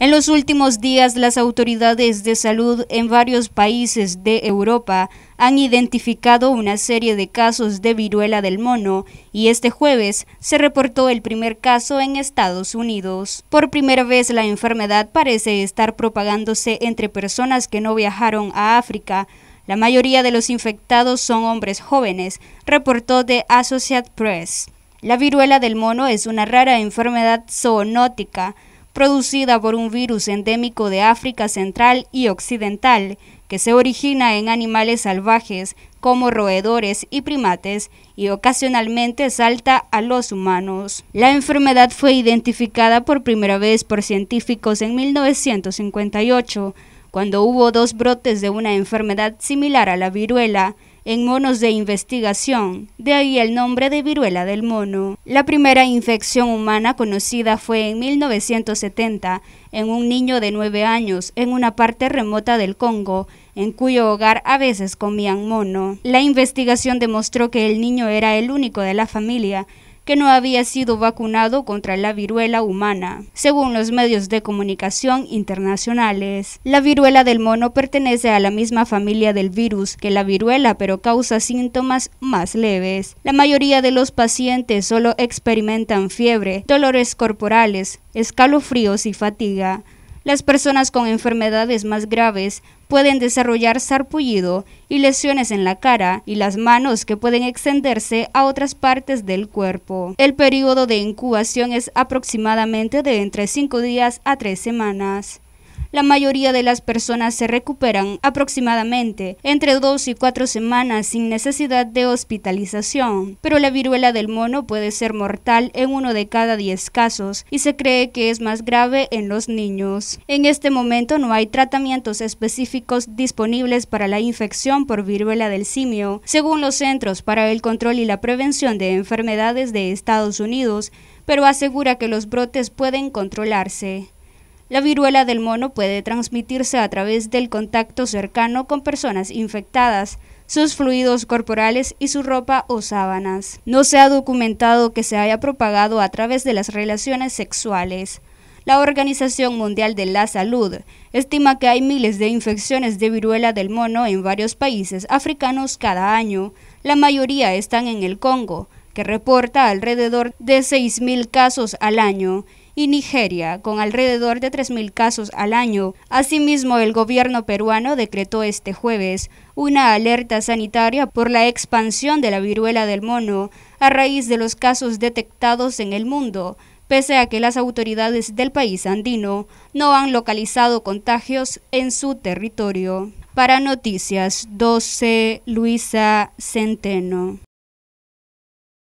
En los últimos días, las autoridades de salud en varios países de Europa han identificado una serie de casos de viruela del mono y este jueves se reportó el primer caso en Estados Unidos. Por primera vez, la enfermedad parece estar propagándose entre personas que no viajaron a África. La mayoría de los infectados son hombres jóvenes, reportó The Associated Press. La viruela del mono es una rara enfermedad zoonótica producida por un virus endémico de África Central y Occidental, que se origina en animales salvajes como roedores y primates y ocasionalmente salta a los humanos. La enfermedad fue identificada por primera vez por científicos en 1958, cuando hubo dos brotes de una enfermedad similar a la viruela, en monos de investigación, de ahí el nombre de viruela del mono. La primera infección humana conocida fue en 1970 en un niño de 9 años en una parte remota del Congo, en cuyo hogar a veces comían mono. La investigación demostró que el niño era el único de la familia que no había sido vacunado contra la viruela humana, según los medios de comunicación internacionales. La viruela del mono pertenece a la misma familia del virus que la viruela, pero causa síntomas más leves. La mayoría de los pacientes solo experimentan fiebre, dolores corporales, escalofríos y fatiga. Las personas con enfermedades más graves pueden desarrollar sarpullido y lesiones en la cara y las manos que pueden extenderse a otras partes del cuerpo. El periodo de incubación es aproximadamente de entre 5 días a 3 semanas la mayoría de las personas se recuperan aproximadamente entre dos y cuatro semanas sin necesidad de hospitalización, pero la viruela del mono puede ser mortal en uno de cada diez casos y se cree que es más grave en los niños. En este momento no hay tratamientos específicos disponibles para la infección por viruela del simio, según los Centros para el Control y la Prevención de Enfermedades de Estados Unidos, pero asegura que los brotes pueden controlarse. La viruela del mono puede transmitirse a través del contacto cercano con personas infectadas, sus fluidos corporales y su ropa o sábanas. No se ha documentado que se haya propagado a través de las relaciones sexuales. La Organización Mundial de la Salud estima que hay miles de infecciones de viruela del mono en varios países africanos cada año. La mayoría están en el Congo, que reporta alrededor de 6.000 casos al año, y Nigeria, con alrededor de 3.000 casos al año. Asimismo, el gobierno peruano decretó este jueves una alerta sanitaria por la expansión de la viruela del mono a raíz de los casos detectados en el mundo, pese a que las autoridades del país andino no han localizado contagios en su territorio. Para Noticias 12, Luisa Centeno.